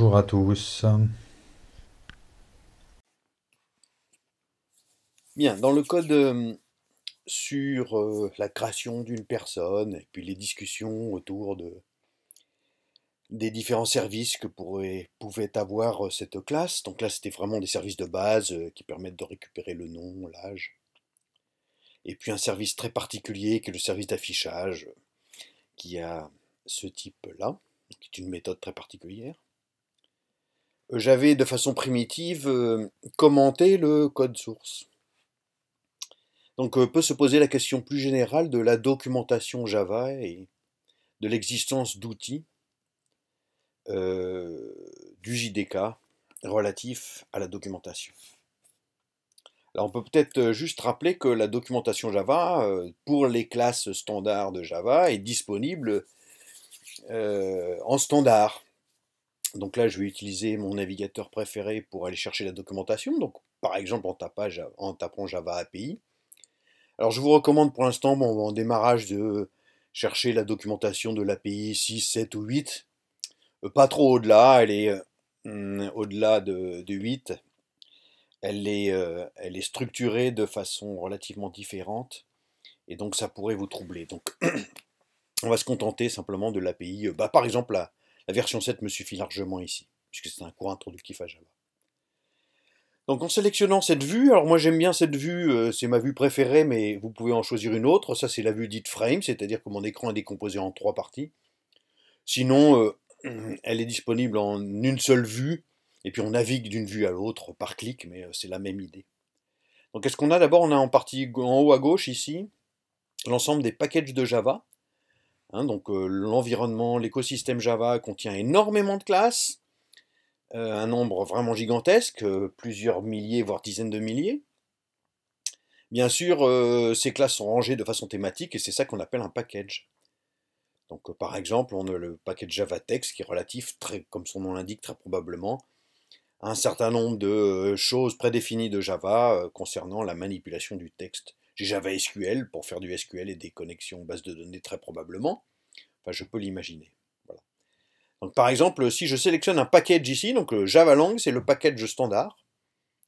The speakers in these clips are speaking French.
Bonjour à tous. Bien, dans le code euh, sur euh, la création d'une personne, et puis les discussions autour de, des différents services que pourrait, pouvait avoir euh, cette classe. Donc là, c'était vraiment des services de base qui permettent de récupérer le nom, l'âge. Et puis un service très particulier qui est le service d'affichage, qui a ce type-là, qui est une méthode très particulière j'avais de façon primitive euh, commenté le code source. Donc euh, peut se poser la question plus générale de la documentation Java et de l'existence d'outils euh, du JDK relatifs à la documentation. Alors on peut peut-être juste rappeler que la documentation Java pour les classes standards de Java est disponible en standard. Donc là, je vais utiliser mon navigateur préféré pour aller chercher la documentation, donc par exemple en, tapage, en tapant Java API. Alors je vous recommande pour l'instant, en démarrage, de chercher la documentation de l'API 6, 7 ou 8. Euh, pas trop au-delà, elle est euh, mm, au-delà de, 8. Elle est, euh, elle est structurée de façon relativement différente, et donc ça pourrait vous troubler. Donc on va se contenter simplement de l'API, bah, par exemple là. La version 7 me suffit largement ici, puisque c'est un cours introductif à Java. Donc en sélectionnant cette vue, alors moi j'aime bien cette vue, euh, c'est ma vue préférée, mais vous pouvez en choisir une autre. Ça c'est la vue dite frame, c'est-à-dire que mon écran est décomposé en trois parties. Sinon, euh, elle est disponible en une seule vue, et puis on navigue d'une vue à l'autre par clic, mais euh, c'est la même idée. Donc qu'est-ce qu'on a d'abord On a en partie en haut à gauche ici l'ensemble des packages de Java. Hein, donc euh, l'environnement, l'écosystème Java contient énormément de classes, euh, un nombre vraiment gigantesque, euh, plusieurs milliers, voire dizaines de milliers. Bien sûr, ces classes sont rangées de façon thématique et c'est ça qu'on appelle un package. Donc par exemple, on a le package Text, qui est relatif, très, comme son nom l'indique très probablement, à un certain nombre de choses prédéfinies de Java concernant la manipulation du texte. J'ai Java SQL pour faire du SQL et des connexions bases de données très probablement. Enfin, je peux l'imaginer. Donc, par exemple, si je sélectionne un package ici, donc le euh, JavaLang, c'est le package standard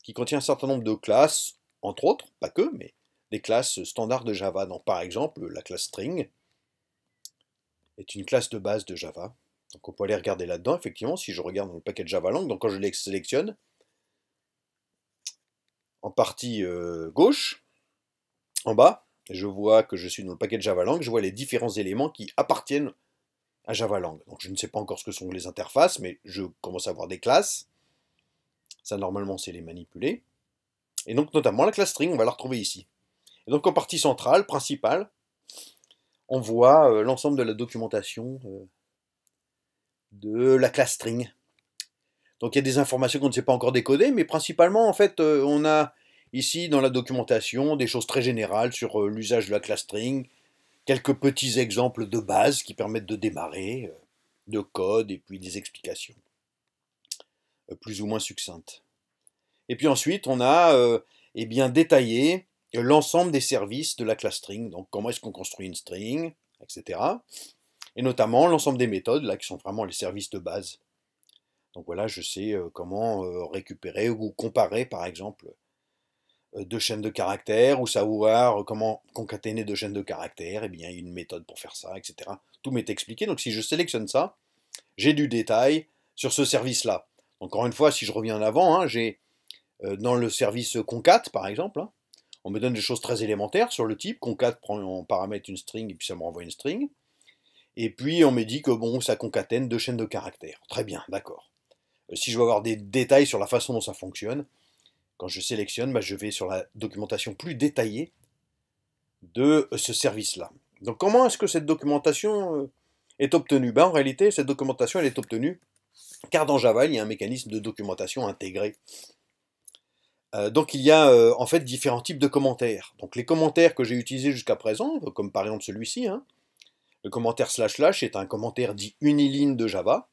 qui contient un certain nombre de classes, entre autres, pas que, mais des classes standards de Java. Donc, par exemple, la classe string est une classe de base de Java. Donc, on peut aller regarder là-dedans, effectivement, si je regarde dans le package JavaLang, donc quand je les sélectionne, en partie euh, gauche, en bas, je vois que je suis dans le paquet JavaLang, je vois les différents éléments qui appartiennent à JavaLang. Donc je ne sais pas encore ce que sont les interfaces, mais je commence à voir des classes. Ça, normalement, c'est les manipuler. Et donc, notamment, la classe string, on va la retrouver ici. Et donc, en partie centrale, principale, on voit euh, l'ensemble de la documentation euh, de la classe string. Donc, il y a des informations qu'on ne sait pas encore décoder, mais principalement, en fait, euh, on a Ici, dans la documentation, des choses très générales sur euh, l'usage de la classe string, quelques petits exemples de base qui permettent de démarrer, euh, de code et puis des explications euh, plus ou moins succinctes. Et puis ensuite, on a eh bien, détaillé l'ensemble des services de la classe string, donc comment est-ce qu'on construit une string, etc. Et notamment l'ensemble des méthodes, là, qui sont vraiment les services de base. Donc voilà, je sais comment récupérer ou comparer, par exemple, euh, deux chaînes de caractères ou savoir euh, comment concaténer deux chaînes de caractères, et eh bien il y a une méthode pour faire ça, etc. Tout m'est expliqué. Donc si je sélectionne ça, j'ai du détail sur ce service-là. Encore une fois, si je reviens en avant, hein, j'ai euh, dans le service concat par exemple, hein, on me donne des choses très élémentaires sur le type. Concat prend en paramètre une string et puis ça me renvoie une string. Et puis on me dit que bon, ça concatène deux chaînes de caractères. Très bien, d'accord. Si je veux avoir des détails sur la façon dont ça fonctionne, quand je sélectionne, bah, je vais sur la documentation plus détaillée de euh, ce service-là. Donc comment est-ce que cette documentation euh, est obtenue bah, En réalité, cette documentation elle est obtenue car dans Java, il y a un mécanisme de documentation intégré. Euh, donc il y a en fait différents types de commentaires. Donc les commentaires que j'ai utilisés jusqu'à présent, comme par exemple celui-ci, hein, le commentaire slash slash est un commentaire dit uniline » de Java,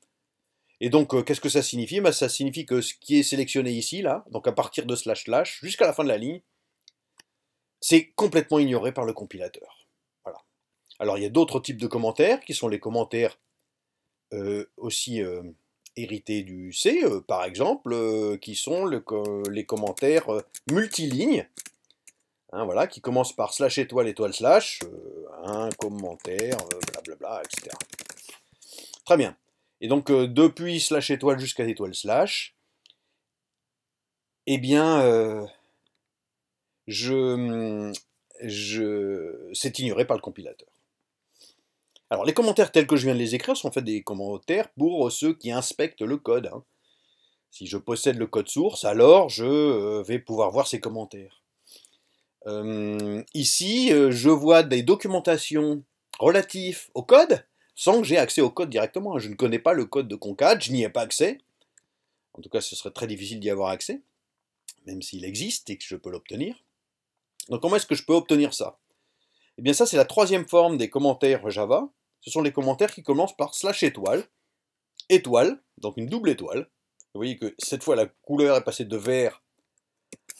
et donc, euh, qu'est-ce que ça signifie bah, Ça signifie que ce qui est sélectionné ici, là, donc à partir de slash slash, jusqu'à la fin de la ligne, c'est complètement ignoré par le compilateur. Voilà. Alors, il y a d'autres types de commentaires, qui sont les commentaires euh, aussi euh, hérités du C, par exemple, qui sont les commentaires multilignes, hein, voilà, qui commencent par slash étoile étoile slash, un commentaire, blablabla, bla, bla, etc. Très bien. Et donc euh, depuis slash étoile jusqu'à étoile slash, eh bien, euh, je, je, c'est ignoré par le compilateur. Alors les commentaires tels que je viens de les écrire sont en fait des commentaires pour ceux qui inspectent le code. Hein. Si je possède le code source, alors je euh, vais pouvoir voir ces commentaires. ici, je vois des documentations relatives au code, sans que j'ai accès au code directement. Hein. Je ne connais pas le code de Concad, je n'y ai pas accès. En tout cas, ce serait très difficile d'y avoir accès, même s'il existe et que je peux l'obtenir. Donc comment est-ce que je peux obtenir ça Eh bien ça, c'est la troisième forme des commentaires Java. Ce sont les commentaires qui commencent par slash étoile, étoile, donc une double étoile. Vous voyez que cette fois, la couleur est passée de vert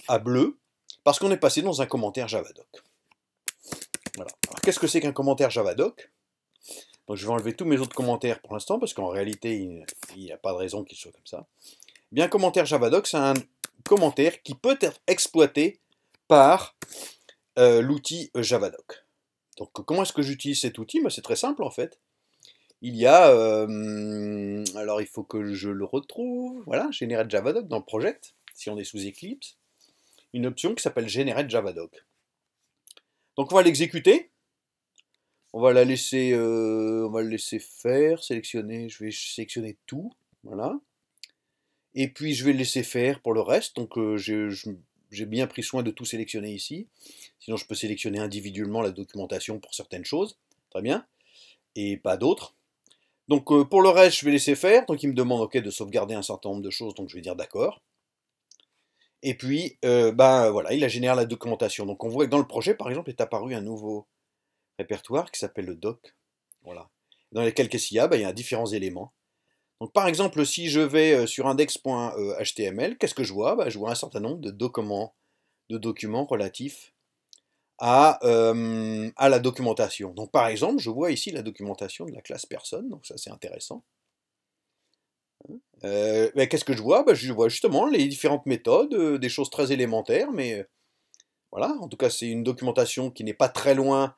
à bleu, parce qu'on est passé dans un commentaire Javadoc. Voilà. Alors qu'est-ce que c'est qu'un commentaire Javadoc je vais enlever tous mes autres commentaires pour l'instant, parce qu'en réalité, il n'y a pas de raison qu'ils soient comme ça. Eh bien, commentaire Javadoc, c'est un commentaire qui peut être exploité par euh, l'outil Javadoc. Donc comment est-ce que j'utilise cet outil bah, C'est très simple en fait. Il y a, euh, alors il faut que je le retrouve, voilà, Generate Javadoc dans le projet, si on est sous Eclipse, une option qui s'appelle Generate Javadoc. Donc on va l'exécuter, on va la laisser, euh, on va le laisser faire, sélectionner. Je vais sélectionner tout, voilà. Et puis je vais le laisser faire pour le reste. Donc euh, j'ai bien pris soin de tout sélectionner ici. Sinon je peux sélectionner individuellement la documentation pour certaines choses, très bien, et pas d'autres. Donc euh, pour le reste, je vais laisser faire. Donc il me demande ok de sauvegarder un certain nombre de choses, donc je vais dire d'accord. Et puis, ben voilà, il a généré la documentation. Donc on voit que dans le projet, par exemple, est apparu un nouveau répertoire qui s'appelle le doc. Voilà. Dans les quelques syllabes, il y a différents éléments. Donc, par exemple, si je vais euh, sur index.html, euh, qu'est-ce que je vois ben, Je vois un certain nombre de documents, de documents relatifs à, euh, à la documentation. Donc, par exemple, je vois ici la documentation de la classe personne, donc ça c'est intéressant. Ben, qu'est-ce que je vois ben, Je vois justement les différentes méthodes, des choses très élémentaires, mais voilà, en tout cas c'est une documentation qui n'est pas très loin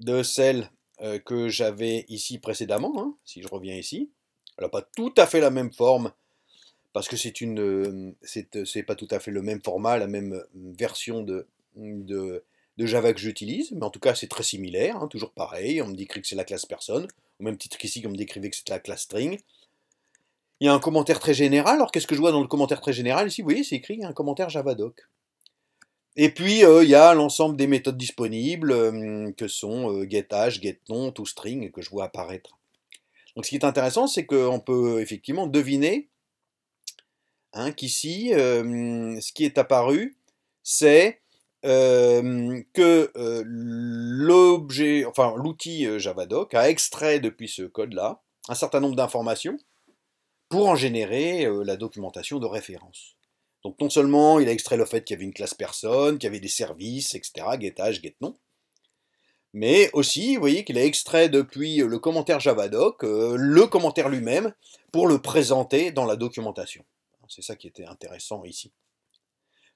de celle euh, que j'avais ici précédemment, hein, si je reviens ici. Elle n'a pas tout à fait la même forme, parce que c'est une, euh, euh, c'est pas tout à fait le même format, la même version de, de, Java que j'utilise, mais en tout cas c'est très similaire, hein, toujours pareil, on me décrit que c'est la classe personne, au même titre qu'ici on me décrivait que c'est la classe string. Il y a un commentaire très général, alors qu'est-ce que je vois dans le commentaire très général ici Vous voyez, c'est écrit, un commentaire Javadoc. Et puis, euh, il y a l'ensemble des méthodes disponibles, euh, que sont getH, getNom, toString, que je vois apparaître. Donc ce qui est intéressant, c'est qu'on peut effectivement deviner hein, qu'ici, euh, ce qui est apparu, c'est que l'objet, l'outil Javadoc a extrait depuis ce code-là un certain nombre d'informations pour en générer la documentation de référence. Donc non seulement il a extrait le fait qu'il y avait une classe personne, qu'il y avait des services, etc., guettage, guetnon, mais aussi, vous voyez qu'il a extrait depuis le commentaire Javadoc, euh, le commentaire lui-même, pour le présenter dans la documentation. C'est ça qui était intéressant ici.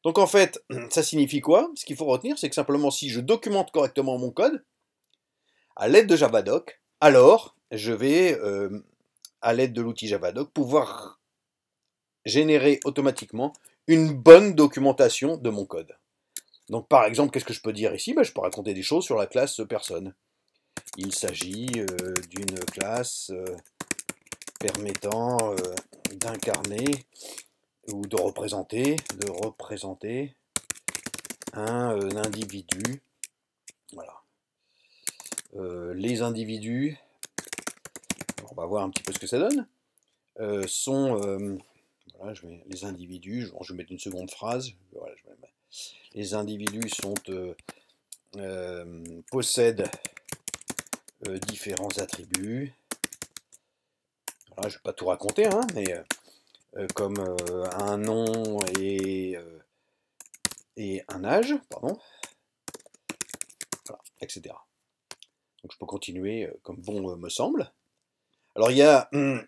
Donc en fait, ça signifie quoi Ce qu'il faut retenir, c'est que simplement si je documente correctement mon code, à l'aide de Javadoc, alors je vais, euh, à l'aide de l'outil Javadoc, pouvoir générer automatiquement une bonne documentation de mon code. Donc par exemple, qu'est-ce que je peux dire ici ben, Je peux raconter des choses sur la classe euh, personne. Il s'agit euh, d'une classe euh, permettant d'incarner ou de représenter, de représenter un, individu. Voilà. les individus, on va voir un petit peu ce que ça donne, sont je mets les individus, je vais mettre une seconde phrase, les individus sont, euh, euh, possèdent euh, différents attributs, je ne vais pas tout raconter, hein, mais comme un nom et, et un âge, pardon, voilà, etc. Donc je peux continuer comme bon me semble. Alors il y a... Hum,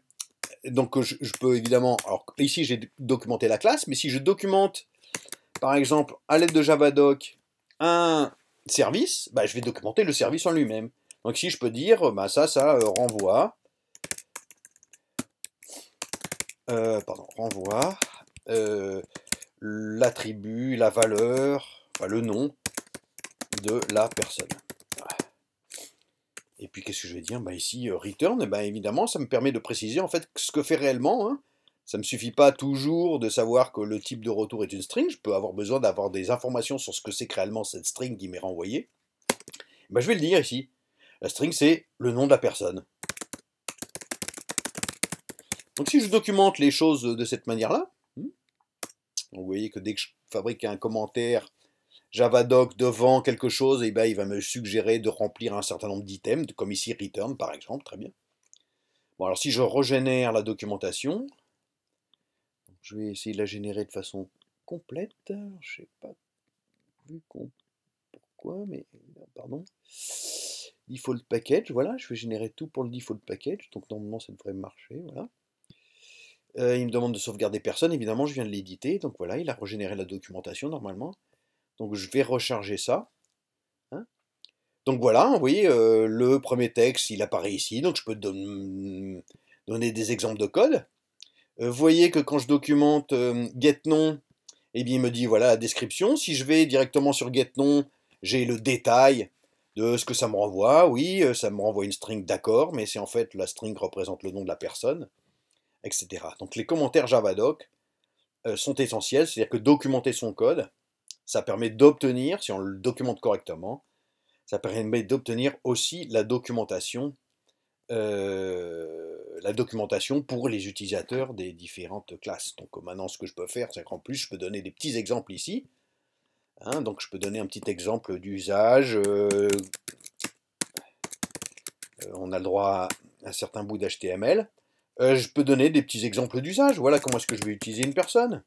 donc je, peux évidemment, alors ici j'ai documenté la classe, mais si je documente par exemple à l'aide de Javadoc un service, bah, je vais documenter le service en lui-même. Donc ici je peux dire, bah, ça, ça euh, renvoie, euh, pardon, renvoie euh, l'attribut, la valeur, le nom de la personne. Et puis qu'est-ce que je vais dire bah, Ici, euh, return, eh ben évidemment, ça me permet de préciser en fait ce que fait réellement. Hein. Ça ne me suffit pas toujours de savoir que le type de retour est une string, je peux avoir besoin d'avoir des informations sur ce que c'est réellement cette string qui m'est renvoyée. Bah, je vais le dire ici. La string, c'est le nom de la personne. Donc si je documente les choses de cette manière-là, hmm, vous voyez que dès que je fabrique un commentaire Javadoc devant quelque chose, et eh ben, il va me suggérer de remplir un certain nombre d'items, comme ici return par exemple, très bien. Bon alors si je régénère la documentation, je vais essayer de la générer de façon complète, je ne sais pas vu pourquoi, mais pardon, default package, voilà, je vais générer tout pour le default package, donc normalement ça devrait marcher, voilà. Euh, il me demande de sauvegarder personne, évidemment je viens de l'éditer, donc voilà, il a régénéré la documentation normalement. Donc je vais recharger ça. Hein. donc voilà, vous voyez, euh, le premier texte, il apparaît ici, donc je peux donner des exemples de code. Euh, vous voyez que quand je documente euh, getNom, eh bien il me dit voilà la description. Si je vais directement sur getNom, j'ai le détail de ce que ça me renvoie. Oui, ça me renvoie une string d'accord, mais c'est en fait la string représente le nom de la personne, etc. Donc les commentaires Javadoc sont essentiels, c'est-à-dire que documenter son code, ça permet d'obtenir, si on le documente correctement, ça permet d'obtenir aussi la documentation, euh, la documentation pour les utilisateurs des différentes classes. Donc euh, maintenant, ce que je peux faire, c'est qu'en plus, je peux donner des petits exemples ici. Hein. donc je peux donner un petit exemple d'usage. Euh, on a le droit à un certain bout d'HTML. je peux donner des petits exemples d'usage. Voilà comment est-ce que je vais utiliser une personne.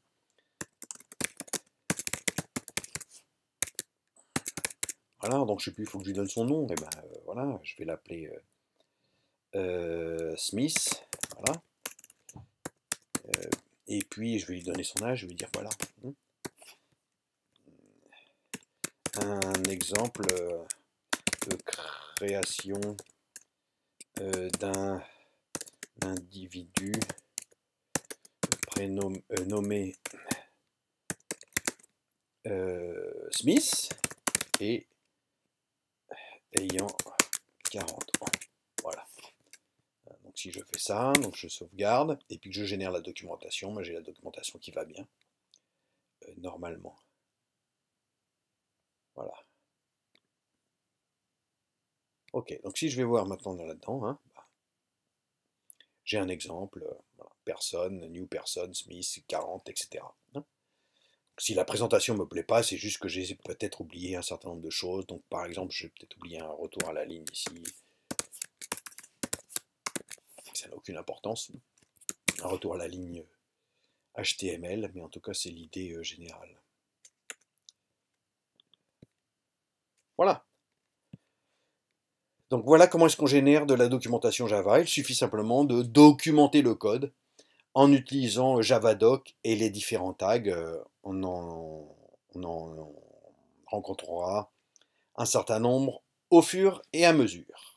donc je sais plus, il faut que je lui donne son nom, et ben euh, voilà, je vais l'appeler euh, euh, Smith, voilà. et puis je vais lui donner son âge, je vais lui dire voilà. Hein. Un exemple de création d'un individu prénom nommé Smith et ayant 40 Voilà. Euh, donc si je fais ça, donc je sauvegarde, et puis que je génère la documentation, moi j'ai la documentation qui va bien, euh, normalement. Voilà. Ok, donc si je vais voir maintenant là-dedans, hein, bah, j'ai un exemple, euh, personne, new person, Smith, 40, etc si la présentation ne me plaît pas, c'est juste que j'ai peut-être oublié un certain nombre de choses. Donc par exemple, j'ai peut-être oublié un retour à la ligne ici. Ça n'a aucune importance. Un retour à la ligne HTML, euh, mais en tout cas, c'est l'idée euh, générale. Voilà. Donc voilà comment est-ce qu'on génère de la documentation Java. Il suffit simplement de documenter le code en utilisant euh, Javadoc et les différents tags on en, rencontrera un certain nombre au fur et à mesure.